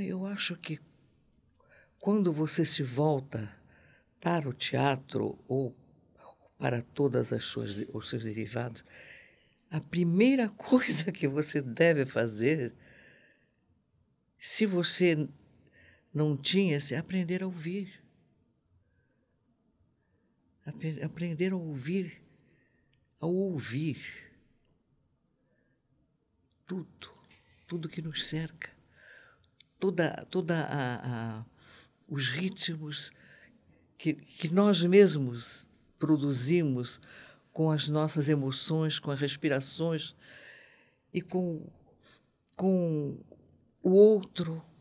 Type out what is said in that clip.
Eu acho que quando você se volta para o teatro ou para todas as suas os seus derivados, a primeira coisa que você deve fazer, se você não tinha, é aprender a ouvir. Aprender a ouvir, a ouvir tudo, tudo que nos cerca toda, toda a, a, os ritmos que, que nós mesmos produzimos com as nossas emoções, com as respirações e com, com o outro,